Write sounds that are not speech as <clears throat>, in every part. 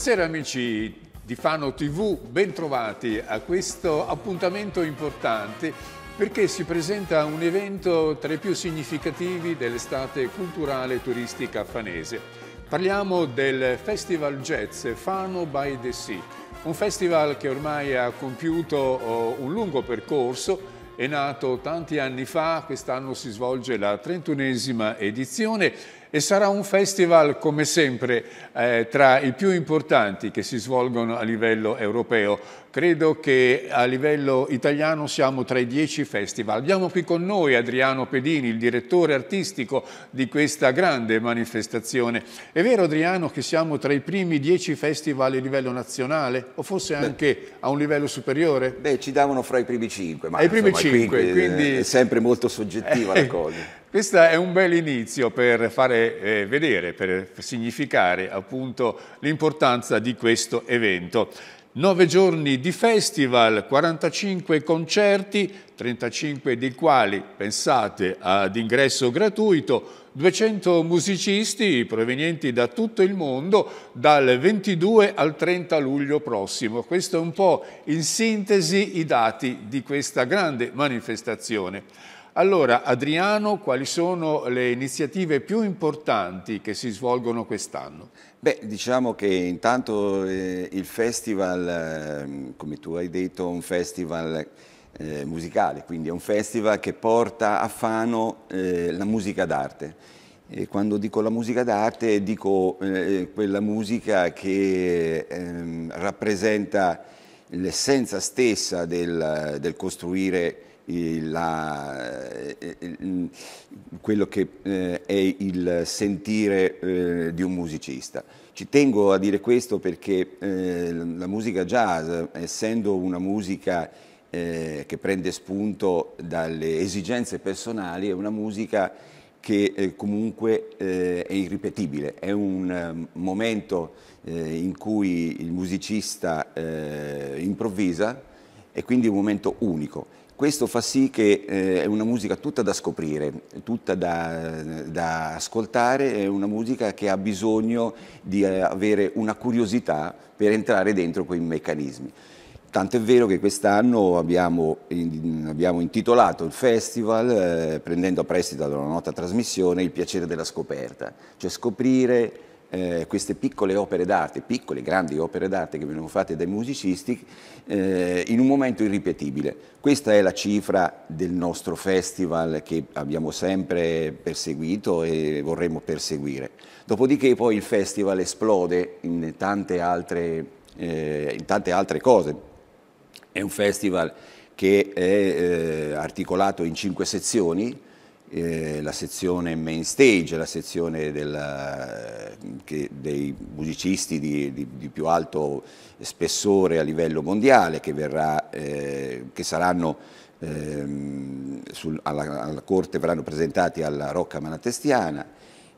Buonasera amici di Fano TV, bentrovati a questo appuntamento importante perché si presenta un evento tra i più significativi dell'estate culturale e turistica fanese. Parliamo del Festival Jazz Fano by the Sea, un festival che ormai ha compiuto eh, un lungo percorso è nato tanti anni fa, quest'anno si svolge la 31esima edizione e sarà un festival come sempre eh, tra i più importanti che si svolgono a livello europeo. Credo che a livello italiano siamo tra i dieci festival. Abbiamo qui con noi Adriano Pedini, il direttore artistico di questa grande manifestazione. È vero Adriano che siamo tra i primi dieci festival a livello nazionale o forse anche beh, a un livello superiore? Beh, ci davano fra i primi cinque, ma Ai primi cinque, quindi, quindi, è sempre molto soggettiva eh, la cosa. Questo è un bel inizio per fare eh, vedere, per significare appunto l'importanza di questo evento. 9 giorni di festival, 45 concerti, 35 dei quali, pensate, ad ingresso gratuito, 200 musicisti provenienti da tutto il mondo dal 22 al 30 luglio prossimo. Questo è un po' in sintesi i dati di questa grande manifestazione. Allora, Adriano, quali sono le iniziative più importanti che si svolgono quest'anno? Beh, diciamo che intanto eh, il festival, eh, come tu hai detto, è un festival eh, musicale, quindi è un festival che porta a Fano eh, la musica d'arte. E quando dico la musica d'arte dico eh, quella musica che ehm, rappresenta l'essenza stessa del, del costruire la, eh, eh, quello che eh, è il sentire di un musicista. Ci tengo a dire questo perché la musica jazz, essendo una musica che prende spunto dalle esigenze personali, è una musica che comunque è irripetibile, è un ehm, momento in cui il musicista improvvisa, e quindi un momento unico. Questo fa sì che eh, è una musica tutta da scoprire, tutta da, da, ascoltare, è una musica che ha bisogno di eh, avere una curiosità per entrare dentro quei meccanismi. Tanto è vero che quest'anno abbiamo, abbiamo, intitolato il festival, eh, prendendo a prestito da una nota trasmissione, Il piacere della scoperta, cioè scoprire eh, queste piccole opere d'arte, piccole grandi opere d'arte che vengono fatte dai musicisti eh, in un momento irripetibile. Questa è la cifra del nostro festival che abbiamo sempre perseguito e vorremmo perseguire. Dopodiché poi il festival esplode in tante altre, eh, in tante altre cose. È un festival che è eh, articolato in cinque sezioni, eh, la sezione main stage, la sezione della, eh, che, dei musicisti di, di, di, più alto spessore a livello mondiale che, verrà, eh, che saranno ehm, sul, alla, alla, corte verranno presentati alla Rocca Manatestiana.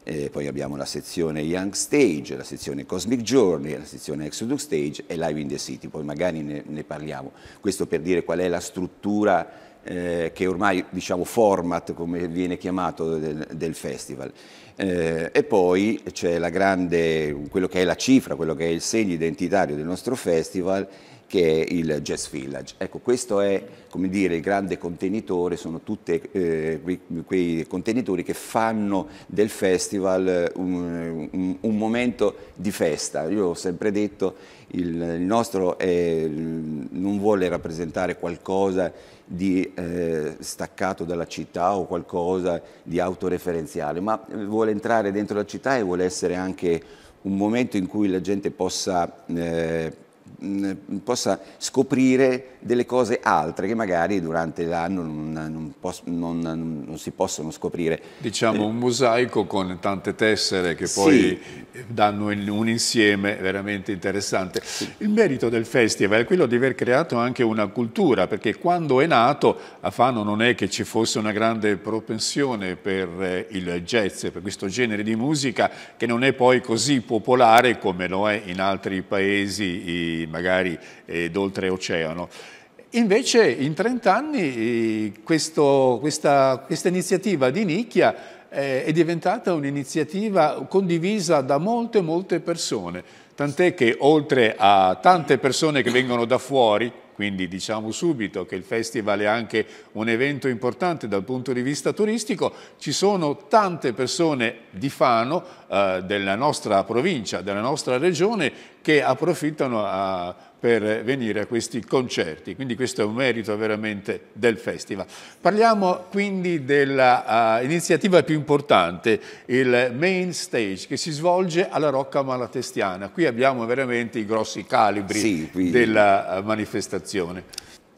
eh, poi abbiamo la sezione Young Stage, la sezione Cosmic Journey, la sezione Exodus Stage e Live in the City, poi magari ne, ne parliamo. Questo per dire qual è la struttura eh, che ormai diciamo format come viene chiamato del, del festival. Eh, e poi c'è la grande, quello che è la cifra, quello che è il segno identitario del nostro festival, che è il Jazz Village. Ecco, questo è dire, il grande contenitore, sono tutti eh, quei contenitori che fanno del festival un, un, un, momento di festa. Io ho sempre detto, il, il nostro è, non vuole rappresentare qualcosa di eh, staccato dalla città o qualcosa di autoreferenziale, ma vuole entrare dentro la città e vuole essere anche un momento in cui la gente possa... Eh, possa scoprire delle cose altre che magari durante l'anno non, non, posso, non, non si possono scoprire. Diciamo un mosaico con tante tessere che poi sì. danno un insieme veramente interessante. Sì. Il merito del festival è quello di aver creato anche una cultura, perché quando è nato a Fano non è che ci fosse una grande propensione per eh, il jazz, per questo genere di musica che non è poi così popolare come lo è in altri paesi magari eh, d'oltreoceano. Invece in 30 anni eh, questo, questa, questa iniziativa di nicchia eh, è diventata un'iniziativa condivisa da molte, molte persone. Tant'è che oltre a tante persone che vengono da fuori, quindi diciamo subito che il festival è anche un evento importante dal punto di vista turistico, ci sono tante persone di Fano eh, della nostra provincia, della nostra regione, che approfittano a, eh, per venire a questi concerti. Quindi questo è un merito veramente del festival. Parliamo quindi dell'iniziativa eh, uh, più importante, il Main Stage, che si svolge alla Rocca Malatestiana. Qui abbiamo veramente i grossi calibri sì, della manifestazione.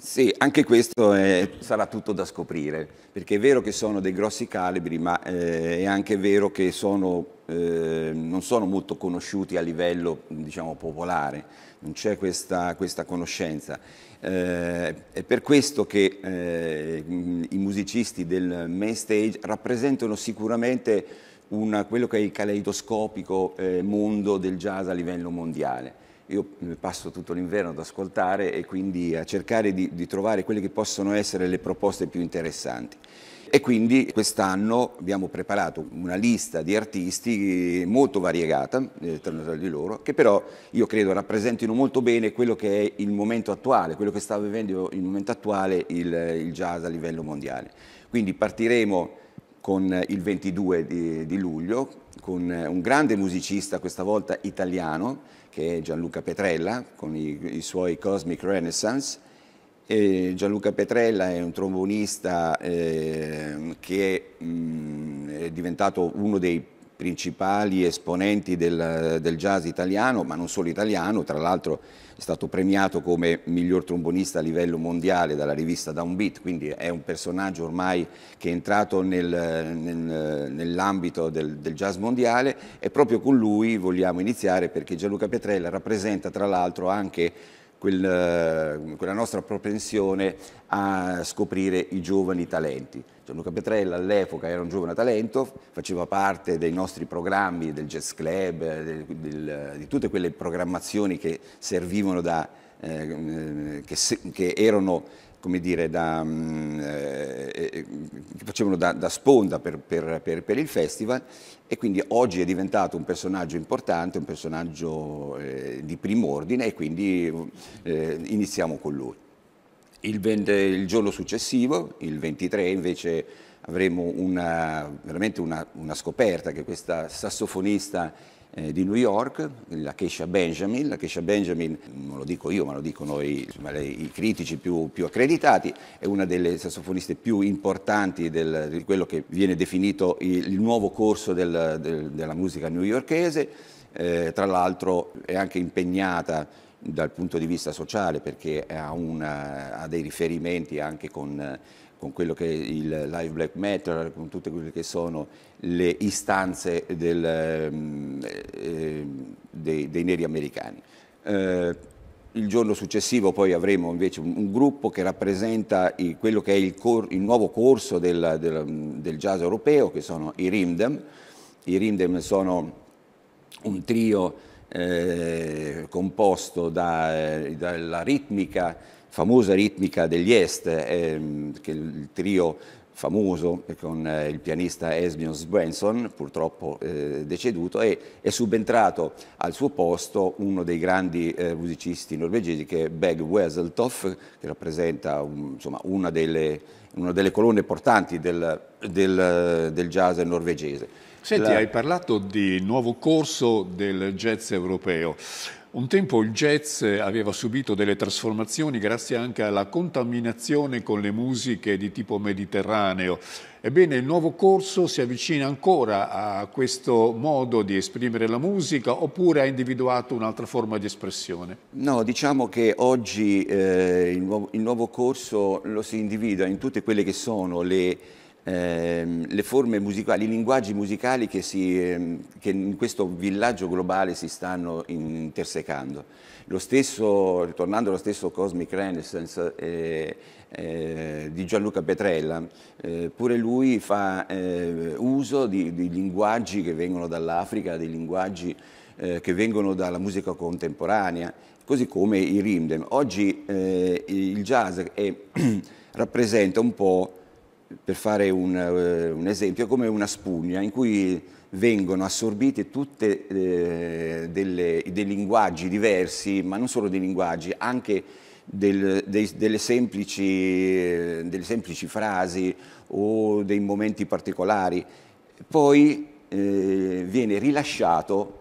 Sì, anche questo è, sarà tutto da scoprire, perché è vero che sono dei grossi calibri, ma eh, è anche vero che sono, eh, non sono molto conosciuti a livello diciamo, popolare, non c'è questa, questa, conoscenza. Eh, è per questo che eh, i musicisti del main stage rappresentano sicuramente una, quello che è il caleidoscopico eh, mondo del jazz a livello mondiale io passo tutto l'inverno ad ascoltare e quindi a cercare di, di trovare quelle che possono essere le proposte più interessanti. E quindi quest'anno abbiamo preparato una lista di artisti molto variegata eh, tra di loro, che però io credo rappresentino molto bene quello che è il momento attuale, quello che sta vivendo il momento attuale il, il jazz a livello mondiale. Quindi partiremo con il 22 di, di luglio con un grande musicista, questa volta italiano, che è Gianluca Petrella con i, i suoi Cosmic Renaissance. E Gianluca Petrella è un trombonista eh, che mh, mm, è diventato uno dei principali esponenti del, del jazz italiano, ma non solo italiano, tra l'altro stato premiato come miglior trombonista a livello mondiale dalla rivista Downbeat, quindi è un personaggio ormai che è entrato nel, nel, nell'ambito del, del, jazz mondiale e proprio con lui vogliamo iniziare perché Gianluca Petrella rappresenta tra l'altro anche quel, quella nostra propensione a scoprire i giovani talenti. Certo, Luca Petrella all'epoca era un giovane talento, faceva parte dei nostri programmi, del jazz club, del, del, di tutte quelle programmazioni che servivano da, eh, che, che, erano, come dire, da, mm, eh, eh facevano da, da sponda per, per, per, per, il festival e quindi oggi è diventato un personaggio importante, un personaggio eh, di ordine e quindi eh, iniziamo con lui. Il, 20, il, giorno successivo, il 23, invece avremo una, veramente una, una scoperta che questa sassofonista eh, di New York, la Keisha Benjamin, la Keisha Benjamin, non lo dico io ma lo dicono i, i critici più, più, accreditati, è una delle sassofoniste più importanti del, di quello che viene definito il, il nuovo corso del, del, della musica newyorkese, eh, tra l'altro è anche impegnata dal punto di vista sociale perché ha, una, ha dei riferimenti anche con, con quello che è il Live Black Matter, con tutte quelle che sono le istanze del, eh, dei, dei, neri americani. Eh, il giorno successivo poi avremo invece un, un gruppo che rappresenta il, quello che è il, cor, il nuovo corso del, del, del, jazz europeo, che sono i Rimdem. I Rimdem sono un trio eh, composto da, eh, dalla ritmica, famosa ritmica degli Est, ehm, che il trio famoso con eh, il pianista Esbjörn Svensson, purtroppo eh, deceduto, e è subentrato al suo posto uno dei grandi eh, musicisti norvegesi che è Beg Weseltoff, che rappresenta um, insomma, una, delle, una, delle, colonne portanti del, del, del jazz norvegese. Senti, la... hai parlato di nuovo corso del jazz europeo. Un tempo il jazz aveva subito delle trasformazioni grazie anche alla contaminazione con le musiche di tipo mediterraneo. Ebbene, il nuovo corso si avvicina ancora a questo modo di esprimere la musica oppure ha individuato un'altra forma di espressione? No, diciamo che oggi eh, il, nuovo, il nuovo corso lo si individua in tutte quelle che sono le ehm, le forme musicali, i linguaggi musicali che, si, ehm, che in questo villaggio globale si stanno intersecando. Lo stesso, ritornando allo stesso Cosmic Renaissance eh, eh, di Gianluca Petrella, eh, pure lui fa eh, uso di, di, linguaggi che vengono dall'Africa, dei linguaggi eh, che vengono dalla musica contemporanea, così come i rimdem. Oggi eh, il jazz è, <clears throat> rappresenta un po' per fare un, eh, un, esempio, come una spugna in cui vengono assorbiti tutti eh, dei linguaggi diversi, ma non solo dei linguaggi, anche del, dei, delle, semplici, eh, delle, semplici, frasi o dei momenti particolari. Poi eh, viene rilasciato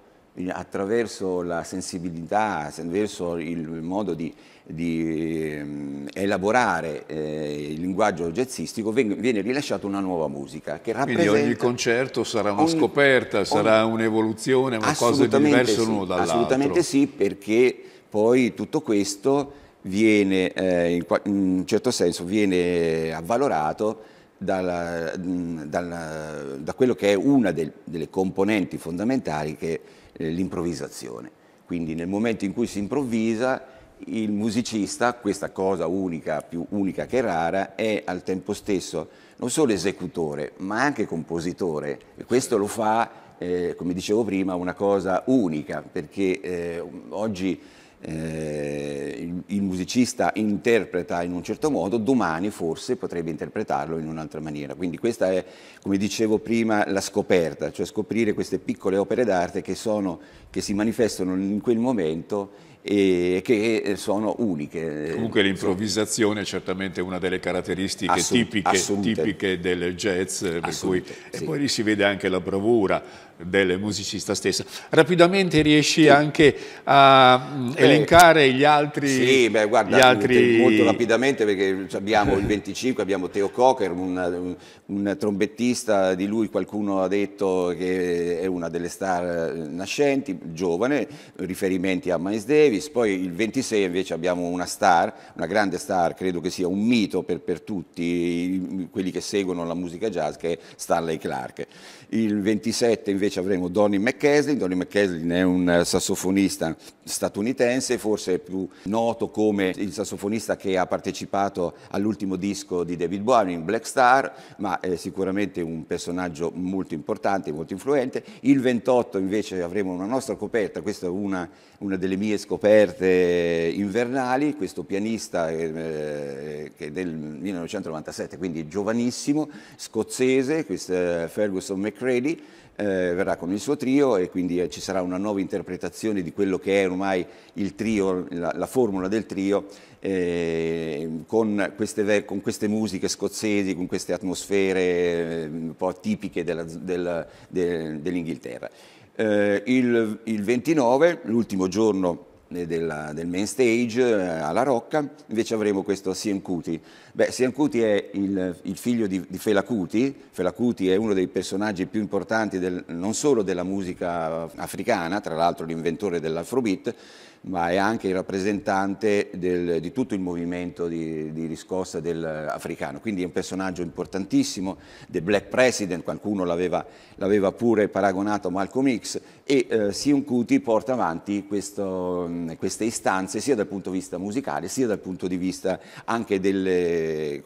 attraverso la sensibilità, attraverso il modo di, di ehm, elaborare eh, il linguaggio jazzistico, viene, rilasciata una nuova musica. Che Quindi ogni concerto sarà una ogni, scoperta, ogni, sarà un'evoluzione, una cosa diversa sì, l'uno dall'altro. Assolutamente sì, perché poi tutto questo viene, eh, in, in un certo senso, viene avvalorato dalla, dalla, da quello che è una del, delle componenti fondamentali che eh, l'improvvisazione. Quindi nel momento in cui si improvvisa il musicista, questa cosa unica, più unica che rara, è al tempo stesso non solo esecutore ma anche compositore e questo lo fa, eh, come dicevo prima, una cosa unica perché eh, oggi eh, il, musicista interpreta in un certo modo, domani forse potrebbe interpretarlo in un'altra maniera. Quindi questa è, come dicevo prima, la scoperta, cioè scoprire queste piccole opere d'arte che, che si manifestano in quel momento e che sono uniche. Comunque l'improvvisazione è certamente una delle caratteristiche Assun tipiche, tipiche, del jazz, cui... e poi lì si vede anche la bravura del musicista stesso. Rapidamente riesci sì. anche a mm, eh, elencare gli altri... Sì, beh, guarda, altri... molto rapidamente perché abbiamo il 25, abbiamo Theo Cocker, un, un, trombettista, di lui qualcuno ha detto che è una delle star nascenti, giovane, riferimenti a Miles Davis, Davis, poi il 26 invece abbiamo una star, una grande star, credo che sia un mito per, per tutti quelli che seguono la musica jazz, che è Stanley Clark. Il 27 invece avremo Donnie McKeslin, Donnie McKeslin è un sassofonista statunitense, forse più noto come il sassofonista che ha partecipato all'ultimo disco di David Bowie, in Black Star, ma è sicuramente un personaggio molto importante, molto influente. Il 28 invece avremo una nostra coperta, questa è una, una delle mie scoperte scoperte invernali, questo pianista eh, eh che è del 1997, quindi giovanissimo, scozzese, eh, Ferguson McCready, eh, verrà con il suo trio e quindi eh, ci sarà una nuova interpretazione di quello che è ormai il trio, la, la formula del trio, eh, con, queste, con, queste, musiche scozzesi, con queste atmosfere ehm, un po' tipiche della, della, de, dell'Inghilterra. Eh, il, il 29, l'ultimo giorno eh, della, del main stage eh, alla Rocca, invece avremo questo Siam Kuti. Beh, Siam Kuti è il, il figlio di, di, Fela Kuti, Fela Kuti è uno dei personaggi più importanti del, non solo della musica africana, tra l'altro l'inventore dell'Afrobeat, ma è anche il rappresentante del, di tutto il movimento di, di riscossa africano. Quindi è un personaggio importantissimo, The Black President, qualcuno l'aveva, pure paragonato a Malcolm X, e eh, Sion Kuti porta avanti questo, queste istanze sia dal punto di vista musicale, sia dal punto di vista anche del,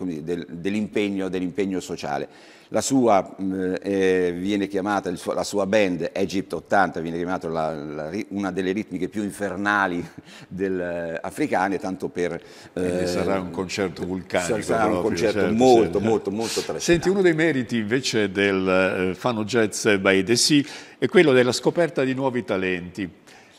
dell'impegno dell sociale. La sua, mm, eh, viene chiamata, la sua band Egypt 80 viene chiamata la, la, una delle ritmiche più infernali <laughs> del, eh, africane, tanto per... Eh, sarà un concerto vulcanico. Sarà un concerto certo, molto, certo. molto, molto, molto trascinante. Senti, uno dei meriti invece del eh, Fano Jazz by the Sea è quello della scoperta di nuovi talenti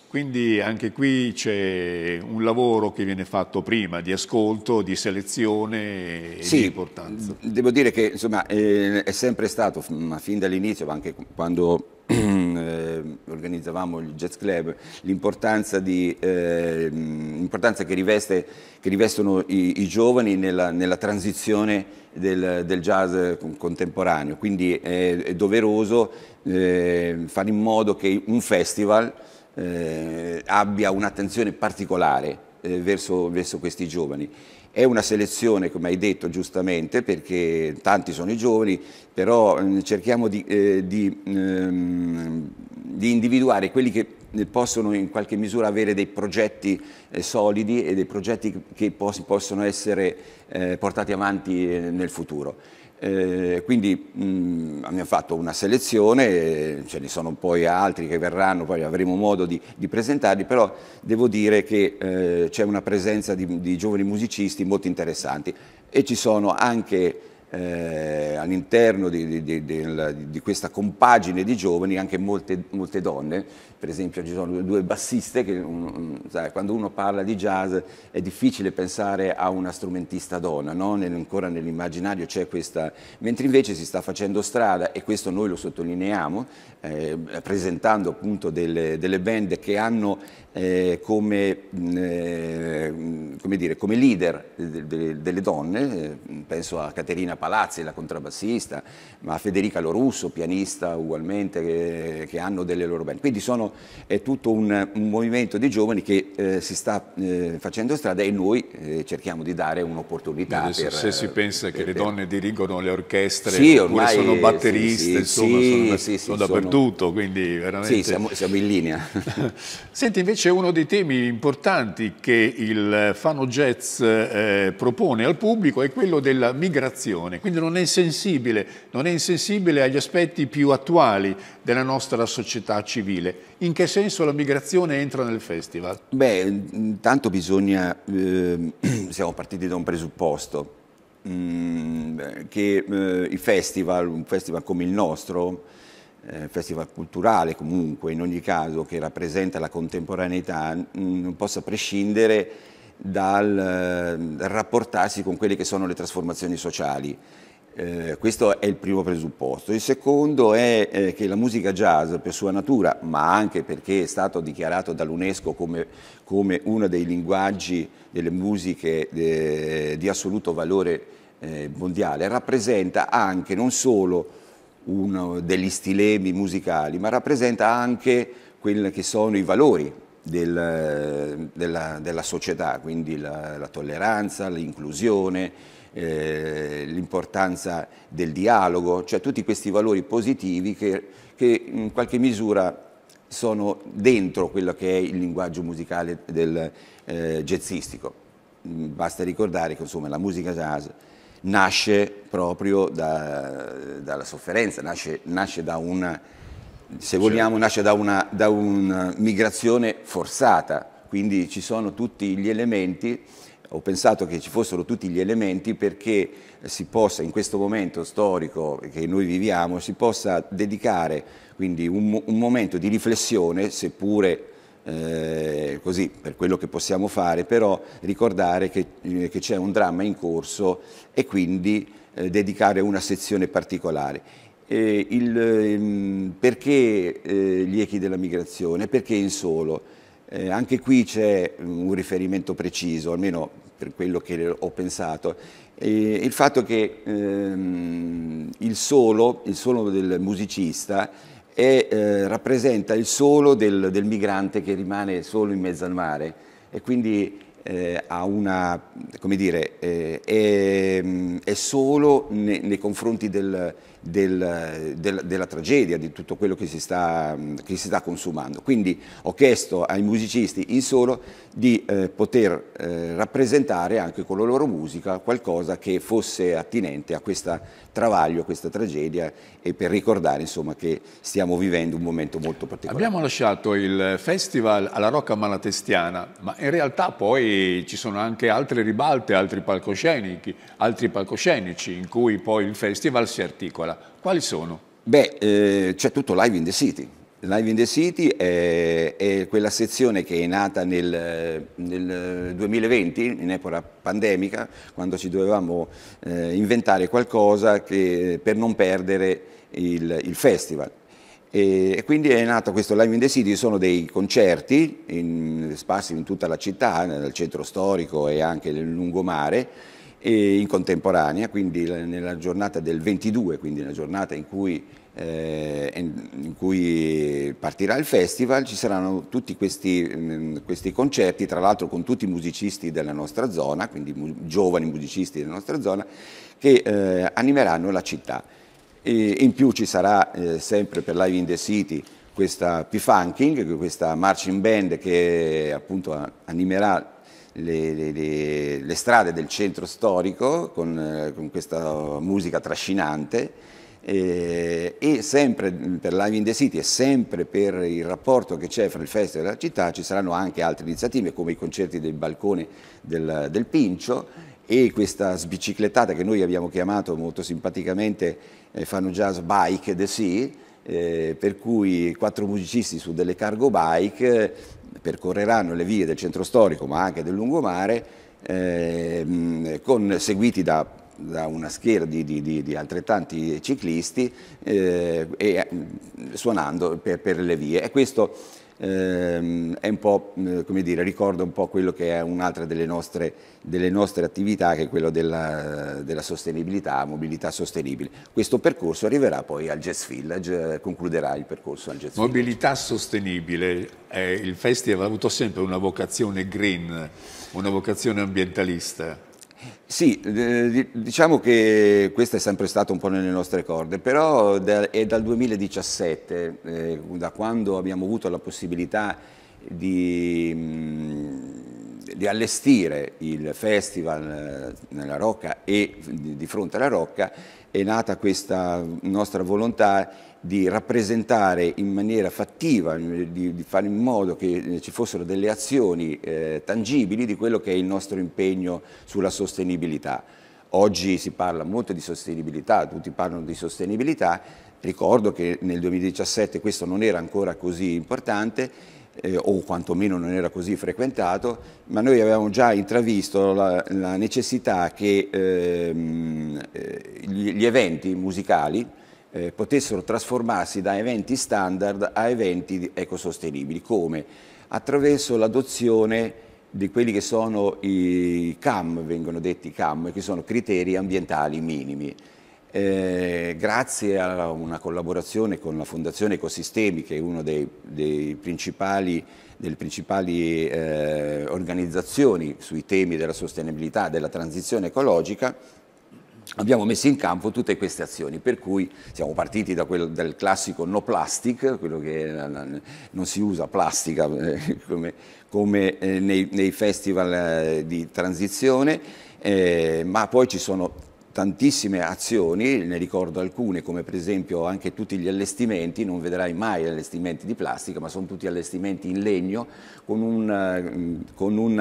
quindi anche qui c'è un lavoro che viene fatto prima di ascolto, di selezione e sì, di importanza. Devo dire che insomma, eh, è sempre stato, ma fin dall'inizio, ma anche quando <clears throat> eh, organizzavamo il Jazz Club, l'importanza, eh, che, riveste, che, rivestono i, i giovani nella, nella transizione del, del, jazz contemporaneo. Quindi è, è doveroso eh, fare in modo che un festival eh, abbia un'attenzione particolare eh, verso, verso questi giovani. È una selezione, come hai detto giustamente, perché tanti sono i giovani, però mm, cerchiamo di, eh, di, ehm, di, individuare quelli che eh, possono in qualche misura avere dei progetti eh, solidi e dei progetti che pos possono essere eh, portati avanti eh, nel futuro. Eh, quindi mh, mm, abbiamo fatto una selezione, ce ne sono poi altri che verranno, poi avremo modo di, di presentarli, però devo dire che eh, c'è una presenza di, di giovani musicisti molto interessanti e ci sono anche eh, all'interno di, di, di, di, questa compagine di giovani anche molte, molte, donne, per esempio ci sono due bassiste che un, sai, quando uno parla di jazz è difficile pensare a una strumentista donna, no? Nel, ancora nell'immaginario c'è questa, mentre invece si sta facendo strada e questo noi lo sottolineiamo eh, presentando appunto delle, delle band che hanno eh, come, mh, eh, come, dire, come, leader de, delle donne, eh, penso a Caterina Palazzi, la contrabbassista, ma a Federica Lorusso, pianista ugualmente, che, che hanno delle loro band. Quindi sono, è tutto un, un, movimento di giovani che eh, si sta eh, facendo strada e noi eh, cerchiamo di dare un'opportunità. se si pensa che per, le donne dirigono le orchestre, sì, ormai, sono batteriste, sì, sì, insomma, sono, sono, sono dappertutto, quindi veramente... Sì, siamo, siamo in linea. <laughs> Senti, invece invece uno dei temi importanti che il Fano Jazz eh, propone al pubblico è quello della migrazione, quindi non è, non è insensibile agli aspetti più attuali della nostra società civile. In che senso la migrazione entra nel festival? Beh, intanto bisogna, eh, <clears throat> siamo partiti da un presupposto, mh, mm, che eh, i festival, un festival come il nostro, eh, festival culturale comunque, in ogni caso, che rappresenta la contemporaneità, mh, non possa prescindere dal, dal, eh, rapportarsi con quelle che sono le trasformazioni sociali. Eh, questo è il primo presupposto. Il secondo è eh, che la musica jazz per sua natura, ma anche perché è stato dichiarato dall'UNESCO come, come, uno dei linguaggi delle musiche de, eh, di assoluto valore eh, mondiale, rappresenta anche non solo uno degli stilemi musicali, ma rappresenta anche quelli che sono i valori del, della, della, società, quindi la, la tolleranza, l'inclusione, eh, l'importanza del dialogo, cioè tutti questi valori positivi che, che, in qualche misura sono dentro quello che è il linguaggio musicale del eh, jazzistico. Basta ricordare che insomma, la musica jazz nasce proprio da, dalla sofferenza, nasce, nasce, da una, se vogliamo, certo. nasce da una, da una migrazione forzata, quindi ci sono tutti gli elementi ho pensato che ci fossero tutti gli elementi perché si possa in questo momento storico che noi viviamo si possa dedicare quindi un, un momento di riflessione seppure eh, così per quello che possiamo fare, però ricordare che, eh, che c'è un dramma in corso e quindi eh, dedicare una sezione particolare. Il, ehm, perché eh, gli echi della migrazione? Perché in solo? anche qui c'è un riferimento preciso, almeno per quello che ho pensato. il fatto che ehm, il solo, il solo del musicista e eh, rappresenta il solo del, del, migrante che rimane solo in mezzo al mare e quindi eh, una, dire, eh, è, mm, è, solo ne, nei confronti del, del, del, della tragedia, di tutto quello che si, sta, che si, sta, consumando. Quindi ho chiesto ai musicisti in solo di eh, poter eh, rappresentare anche con la loro musica qualcosa che fosse attinente a questo travaglio, a questa tragedia e per ricordare insomma, che stiamo vivendo un momento molto particolare. Abbiamo lasciato il festival alla Rocca Malatestiana, ma in realtà poi ci sono anche altre ribalte, altri palcoscenici, altri palcoscenici in cui poi il festival si articola quali sono? Beh, eh, c'è tutto Live in the City. Live in the City è, è quella sezione che è nata nel, nel, 2020, in epoca pandemica, quando ci dovevamo eh, inventare qualcosa che, per non perdere il, il festival. E quindi è nato questo Live in the City, sono dei concerti in spazi in tutta la città, nel centro storico e anche nel lungomare, e in contemporanea, quindi nella giornata del 22, quindi la giornata in cui, eh, in cui partirà il festival, ci saranno tutti questi, mm, questi concerti, tra l'altro con tutti i musicisti della nostra zona, quindi giovani musicisti della nostra zona, che eh, animeranno la città. E in più ci sarà eh, sempre per Live in the City questa P-Funking, questa marching band che appunto animerà le, le, le, strade del centro storico con, eh, con questa musica trascinante eh, e sempre per Live in the City e sempre per il rapporto che c'è fra il festival e la città ci saranno anche altre iniziative come i concerti del balcone del, del Pincio e questa sbiciclettata che noi abbiamo chiamato molto simpaticamente eh, Fanno Jazz Bike the Sea eh, per cui quattro musicisti su delle cargo bike eh, percorreranno le vie del centro storico ma anche del lungomare eh, con, seguiti da, da, una schiera di, di, di, di altrettanti ciclisti eh, e, mm, suonando per, per, le vie. E questo Ehm, è un po', eh, come dire, ricorda un po' quello che è un'altra delle nostre, delle nostre attività, che è quello della, della, sostenibilità, mobilità sostenibile. Questo percorso arriverà poi al Jazz Village, eh, concluderà il percorso al Jazz Village. Mobilità sostenibile, eh, il festival ha avuto sempre una vocazione green, una vocazione ambientalista. Sì, diciamo che questo è sempre stato un po' nelle nostre corde, però è dal 2017, eh, da quando abbiamo avuto la possibilità di mm, di allestire il festival eh, nella Rocca e di fronte alla Rocca è nata questa nostra volontà di rappresentare in maniera fattiva, di, di fare in modo che eh, ci fossero delle azioni eh, tangibili di quello che è il nostro impegno sulla sostenibilità. Oggi si parla molto di sostenibilità, tutti parlano di sostenibilità, ricordo che nel 2017 questo non era ancora così importante eh, o quantomeno non era così frequentato, ma noi avevamo già intravisto la, la necessità che ehm, eh, gli, gli eventi musicali eh, potessero trasformarsi da eventi standard a eventi ecosostenibili, come attraverso l'adozione di quelli che sono i CAM, vengono detti CAM, che sono criteri ambientali minimi. Eh, grazie a una collaborazione con la Fondazione Ecosistemi, che è una delle principali, eh, organizzazioni sui temi della sostenibilità e della transizione ecologica, abbiamo messo in campo tutte queste azioni, per cui siamo partiti da quel, dal classico no plastic, quello che la, non si usa plastica eh, come, come eh, nei, nei, festival eh, di transizione, eh, ma poi ci sono tantissime azioni, ne ricordo alcune come per esempio anche tutti gli allestimenti, non vedrai mai allestimenti di plastica ma sono tutti allestimenti in legno con un, eh, con un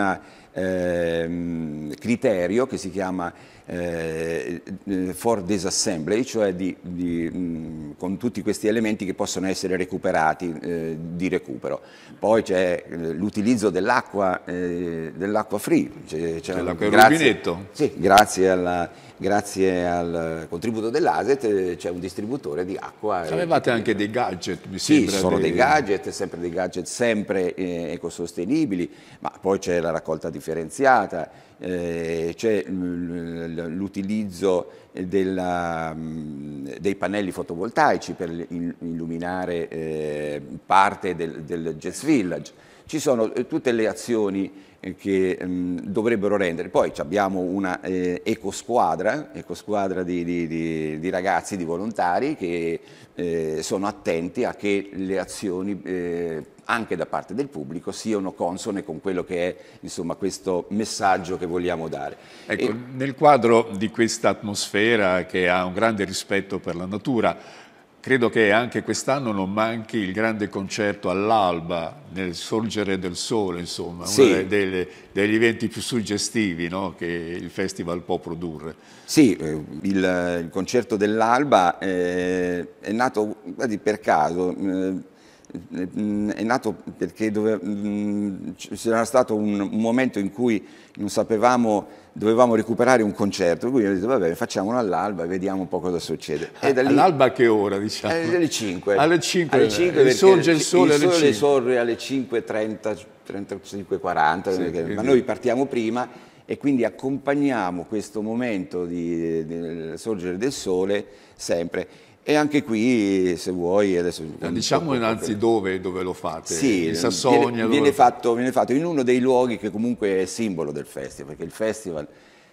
eh, ehm, criterio che si chiama eh, eh, for disassembly, cioè di, di, con tutti questi elementi che possono essere recuperati eh, di recupero. Poi c'è eh, l'utilizzo dell'acqua eh, dell free, c'è, cioè, l'acqua grazie, rubinetto. Sì, grazie, alla, grazie al contributo dell'ASET eh, c'è un distributore di acqua. Avevate anche dei gadget, mi sì, sembra. Sì, sono dei... dei gadget, sempre dei gadget sempre ecosostenibili, ma poi c'è la raccolta differenziata, c'è l'utilizzo dei pannelli fotovoltaici per illuminare eh, parte del, del Jazz Village ci sono eh, tutte le azioni eh, che mh, ehm, dovrebbero rendere. Poi abbiamo una eh, ecosquadra, ecosquadra di, di, di, di, ragazzi, di volontari che eh, sono attenti a che le azioni eh, anche da parte del pubblico siano consone con quello che è insomma, questo messaggio che vogliamo dare. Ecco, e... Nel quadro di questa atmosfera che ha un grande rispetto per la natura, Credo che anche quest'anno non manchi il grande concerto all'alba, nel sorgere del sole, insomma, sì. uno delle, degli eventi più suggestivi no, che il festival può produrre. Sì, eh, il, il concerto dell'alba eh, è nato quasi per caso. Eh, è nato perché mm, c'era stato un momento in cui non sapevamo, dovevamo recuperare un concerto, quindi abbiamo detto vabbè facciamolo all'alba e vediamo un po' cosa succede. E da lì, all'alba che ora diciamo? Eh, alle 5. Alle 5, alle 5 sorge il sole, il sole alle 5. sorge alle 5.30, 35.40, sì, ma noi partiamo prima e quindi accompagniamo questo momento di, di, del sorgere del sole sempre. E anche qui, se vuoi, adesso... Eh, diciamo so innanzi dove, dove, lo fate, sì, in Sassonia? Viene, viene, fatto, viene, fatto, in uno dei luoghi che comunque è simbolo del festival, perché il festival,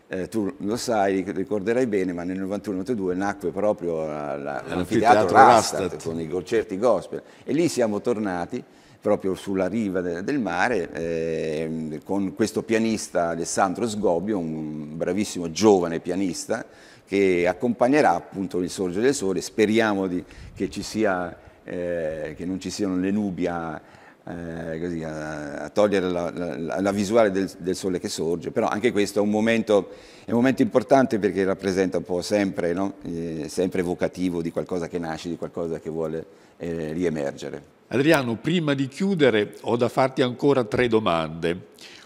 eh, tu lo sai, ricorderai bene, ma nel 91-92 nacque proprio l'anfiteatro Rastat, Rastat con i concerti gospel e lì siamo tornati proprio sulla riva de, del mare eh, con questo pianista Alessandro Sgobbio, un bravissimo giovane pianista che accompagnerà appunto il sorgere del sole. Speriamo di, che, sia, eh, che, non ci siano le nubi a, eh, così, a, a togliere la, la, la visuale del, del, sole che sorge, però anche questo è un momento, è un momento importante perché rappresenta un po' sempre, no? eh, sempre evocativo di qualcosa che nasce, di qualcosa che vuole eh, riemergere. Adriano, prima di chiudere ho da farti ancora tre domande.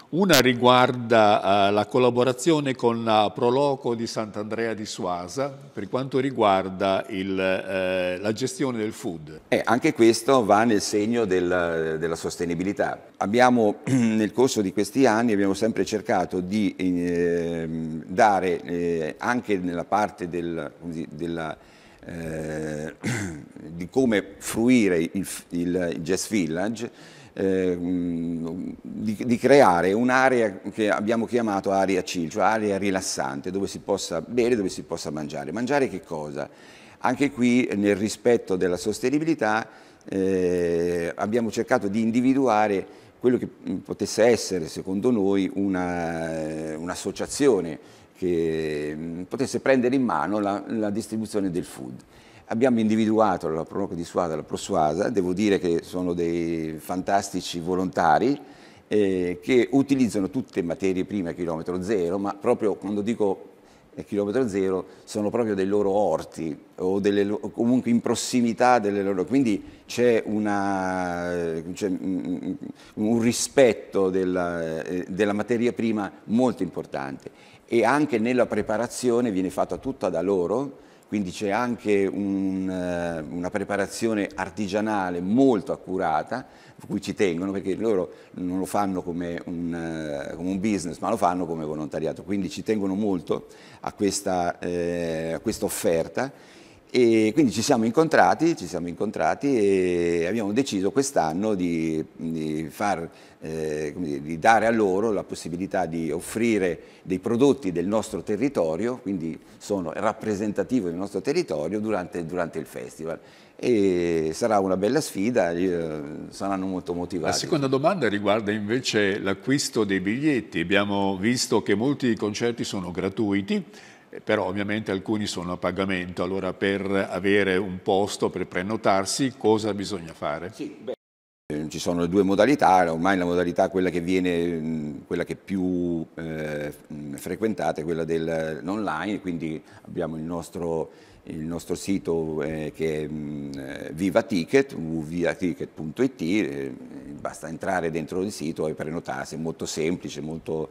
Una riguarda eh, la collaborazione con la eh, Proloco di Sant'Andrea di Suasa per quanto riguarda il, eh, la gestione del food. Eh, anche questo va nel segno del, della sostenibilità. Abbiamo, <clears throat> nel corso di questi anni abbiamo sempre cercato di ehm, dare eh, anche nella parte del, della, eh, <clears throat> di come fruire il, il, il Jazz Village eh, di, di, creare un'area che abbiamo chiamato area chill, cioè area rilassante, dove si possa bere, dove si possa mangiare. Mangiare che cosa? Anche qui nel rispetto della sostenibilità eh, abbiamo cercato di individuare quello che mm, potesse essere, secondo noi, eh, un'associazione una che mm, potesse prendere in mano la, la distribuzione del food. Abbiamo individuato la Pronoco di Suada e la Prosuasa, devo dire che sono dei fantastici volontari eh, che utilizzano tutte materie prime a chilometro zero, ma proprio quando dico eh, chilometro zero sono proprio dei loro orti o, delle, o comunque in prossimità delle loro quindi c'è eh, mm, mm, mm, un rispetto della, eh, della, materia prima molto importante e anche nella preparazione viene fatta tutta da loro quindi c'è anche un, eh, una preparazione artigianale molto accurata, a cui ci tengono perché loro non lo fanno come un, eh, come un, business ma lo fanno come volontariato, quindi ci tengono molto a questa eh, quest offerta e quindi ci siamo incontrati, ci siamo incontrati e abbiamo deciso quest'anno di, di, eh, di, dare a loro la possibilità di offrire dei prodotti del nostro territorio, quindi sono rappresentativi del nostro territorio durante, durante il festival. E sarà una bella sfida, saranno molto motivati. La seconda domanda riguarda invece l'acquisto dei biglietti. Abbiamo visto che molti concerti sono gratuiti, eh, però ovviamente alcuni sono a pagamento, allora per avere un posto, per prenotarsi, cosa bisogna fare? Sì, beh. Eh, ci sono due modalità, ormai la modalità quella che viene, mm, quella che più eh, mm, frequentata è quella dell'online, eh, quindi abbiamo il nostro, il nostro sito eh, che è mh, mm, Viva www.vivaticket.it, eh, basta entrare dentro il sito e prenotarsi, è molto semplice, molto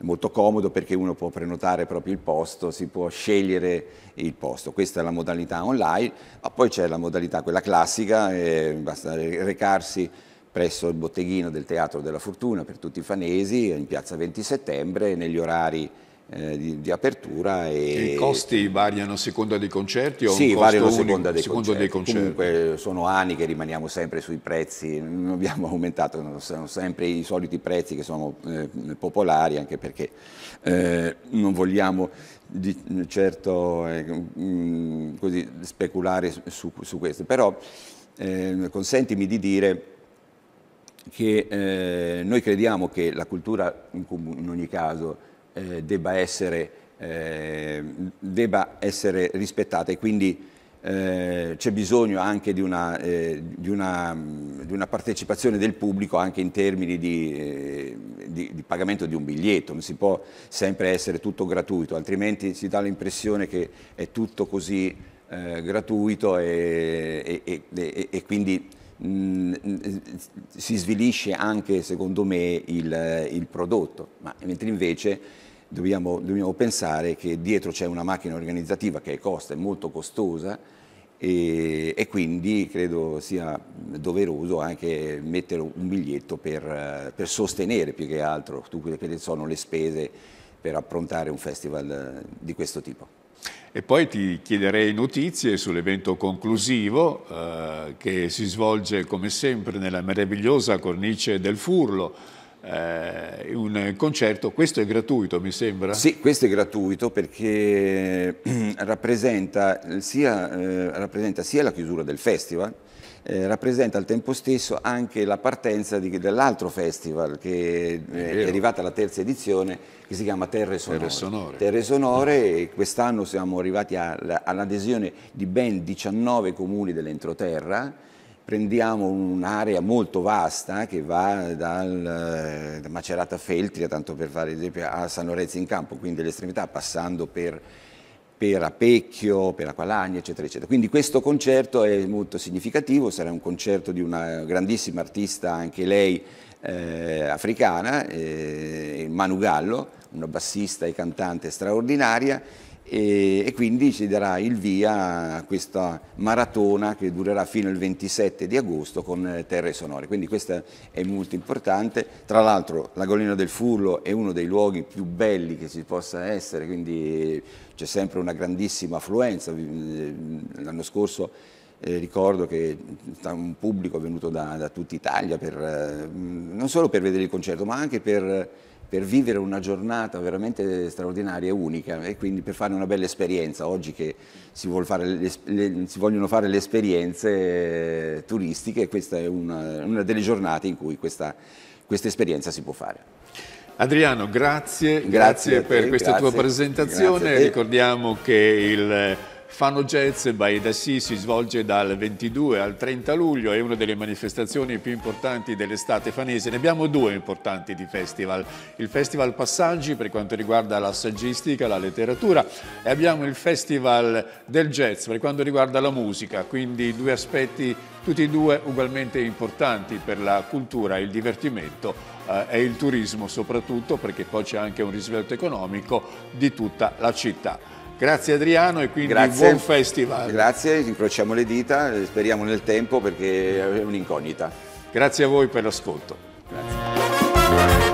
è molto comodo perché uno può prenotare proprio il posto, si può scegliere il posto. Questa è la modalità online, ma poi c'è la modalità quella classica, eh, basta recarsi presso il botteghino del Teatro della Fortuna per tutti i fanesi in piazza 20 settembre negli orari eh, di, di, apertura. E... I costi variano a seconda dei concerti? O sì, variano a seconda, dei, secondo concerti. dei concerti. Comunque eh, sono anni che rimaniamo sempre sui prezzi, non abbiamo <laughs> aumentato, sono sempre i soliti prezzi che sono eh, popolari, anche perché eh, non vogliamo di, certo mh, eh, mm, così, speculare su, su, questo. Però eh, consentimi di dire che noi crediamo che la cultura in, in ogni caso eh, debba, essere, eh, debba, essere, rispettata e quindi eh, c'è bisogno anche di una, eh, di, una, di una, partecipazione del pubblico anche in termini eh, di, di, pagamento di un biglietto, non si può sempre essere tutto gratuito, altrimenti si dà l'impressione che è tutto così gratuito e, e, e, e quindi Mm, mm, si svilisce anche secondo me il, il prodotto, ma, mentre invece dobbiamo, dobbiamo pensare che dietro c'è una macchina organizzativa che costa, è molto costosa, e, e, quindi credo sia doveroso anche mettere un biglietto per, per sostenere più che altro tutte quelle che sono le spese per approntare un festival di questo tipo. E poi ti chiederei notizie sull'evento conclusivo eh, che si svolge come sempre nella meravigliosa cornice del Furlo. Eh, un concerto, questo è gratuito mi sembra? Sì, questo è gratuito perché <clears throat> rappresenta sia, eh, rappresenta sia la chiusura del festival, eh, rappresenta al tempo stesso anche la partenza dell'altro festival che è, eh, è arrivata alla terza edizione che si chiama Terre Sonore. Terre Sonore, Terre Sonore e quest'anno siamo arrivati all'adesione di ben 19 comuni dell'entroterra prendiamo un'area molto vasta che va dal, eh, da Macerata Feltria, tanto per fare esempio, a San Lorenzo in Campo, quindi l'estremità, passando per per Apecchio, per Aqualagna, eccetera, eccetera. Quindi questo concerto è molto significativo, sarà un concerto di una grandissima artista, anche lei eh, africana, eh, Manu Gallo, una bassista e cantante straordinaria, e, e quindi ci darà il via a questa maratona che durerà fino al 27 di agosto con eh, Terre Sonore. Quindi questa è molto importante, tra l'altro la Golina del Furlo è uno dei luoghi più belli che ci possa essere, quindi c'è sempre una grandissima affluenza. Eh, l'anno scorso eh, ricordo che un pubblico è venuto da, da tutta Italia, per, eh, non solo per vedere il concerto, ma anche per per vivere una giornata veramente straordinaria e unica e quindi per fare una bella esperienza. Oggi che si, vuol fare le, le, si vogliono fare le esperienze eh, turistiche, questa è una, una delle giornate in cui questa, questa esperienza si può fare. Adriano, grazie, grazie, grazie per questa grazie, tua presentazione. Ricordiamo che il Fano Jazz by Dassi si svolge dal 22 al 30 luglio, è una delle manifestazioni più importanti dell'estate fanese. Ne abbiamo due importanti di festival, il Festival Passaggi per quanto riguarda la saggistica, la letteratura e abbiamo il Festival del Jazz per quanto riguarda la musica, quindi due aspetti tutti e due ugualmente importanti per la cultura, il divertimento eh, e il turismo soprattutto perché poi c'è anche un risveglio economico di tutta la città. Grazie Adriano e quindi grazie, buon festival. Grazie, incrociamo le dita, speriamo nel tempo perché è un'incognita. Grazie a voi per l'ascolto. Grazie.